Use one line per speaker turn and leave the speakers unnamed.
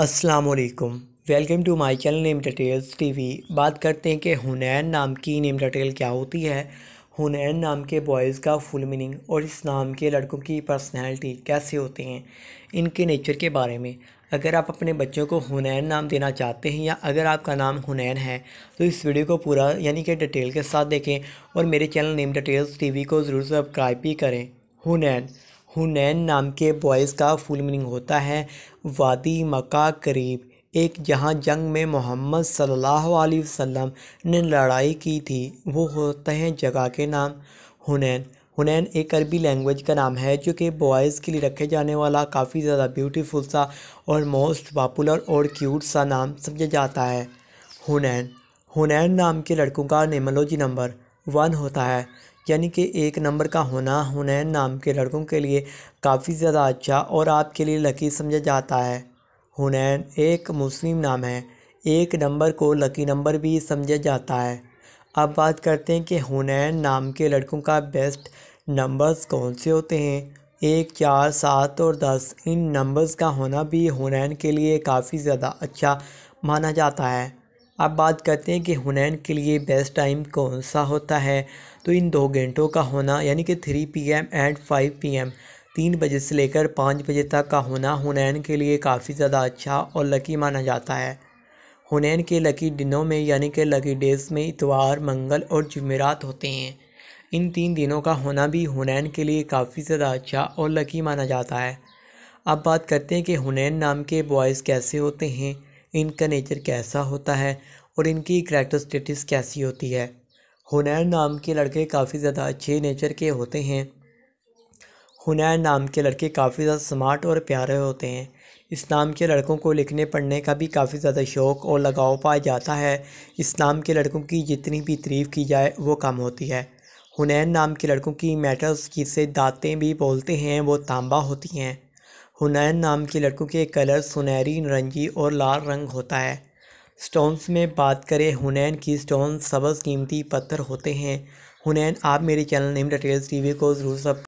वालेकुम welcome to my channel name details TV बात करते हैं कि हुनैन नाम की नेम डिटेल क्या होती है हुनैन नाम के बॉयज़ का फुल मीनिंग और इस नाम के लड़कों की पर्सनैलिटी कैसे होते हैं इनके नेचर के बारे में अगर आप अपने बच्चों को हुनैन नाम देना चाहते हैं या अगर आपका नाम हुनैन है तो इस वीडियो को पूरा यानी कि डिटेल के साथ देखें और मेरे चैनल नेम डिटेल्स टीवी को ज़रूर सब्सक्राइब भी करें हुनैन हुनैन नाम के बॉयज़ का फुल मीनिंग होता है वादी मका करीब एक जहाँ जंग में मोहम्मद सल्लल्लाहु अलैहि वसल्लम ने लड़ाई की थी वो होते हैं जगह के नाम हुनैन हुनैन एक अरबी लैंग्वेज का नाम है जो कि बॉयज़ के लिए रखे जाने वाला काफ़ी ज़्यादा ब्यूटीफुल सा और मोस्ट पॉपुलर और क्यूट सा नाम समझा जाता है हुनैन हुनैन नाम के लड़कों का नेमोलॉजी नंबर वन होता है यानी कि एक नंबर का होना हुनैन नाम के लड़कों के लिए काफ़ी ज़्यादा अच्छा और आपके लिए लकी समझा जाता है हुनैन एक मुस्लिम नाम है एक नंबर को लकी नंबर भी समझा जाता है अब बात करते हैं कि हुनैन नाम के लड़कों का बेस्ट नंबर्स कौन से होते हैं एक चार सात और दस इन नंबर्स का होना भी हुनैन के लिए काफ़ी ज़्यादा अच्छा माना जाता है अब बात करते हैं कि हुनैन के लिए बेस्ट टाइम कौन सा होता है तो इन दो घंटों का होना यानी कि three P M and five P M तीन बजे से लेकर पाँच बजे तक का होना हुनैन के लिए काफ़ी ज़्यादा अच्छा और लकी माना जाता है हुनैन के लकी दिनों में यानी कि लकी डेज़ में इतवार मंगल और जमेरात होते हैं इन तीन दिनों का होना भी हुनैन के लिए काफ़ी ज़्यादा अच्छा और लकी माना जाता है अब बात करते हैं कि हुनैन नाम के बॉयज़ कैसे होते हैं इनका नेचर कैसा होता है और इनकी करैक्टरस्टिटिस कैसी होती है हुनैन नाम के लड़के काफ़ी ज़्यादा अच्छे नेचर के होते हैं हुनैन नाम के लड़के काफ़ी ज़्यादा स्मार्ट और प्यारे होते हैं इस नाम के लड़कों को लिखने पढ़ने का भी काफ़ी ज़्यादा शौक़ और लगाव पाया जाता है इस नाम के लड़कों की जितनी भी तारीफ़ की जाए वो कम होती है हुनैन नाम के लड़कों की मेटल्स से दाँतें भी बोलते हैं वो तांबा होती हैं हुनैन नाम के लड़कों के कलर सुनहरी नारंगी और लाल रंग होता है स्टोन्स में बात करें हुनैन की स्टोन सबज कीमती पत्थर होते हैं हुनैन आप मेरे चैनल नेम डिटेल्स टीवी को ज़रूर सब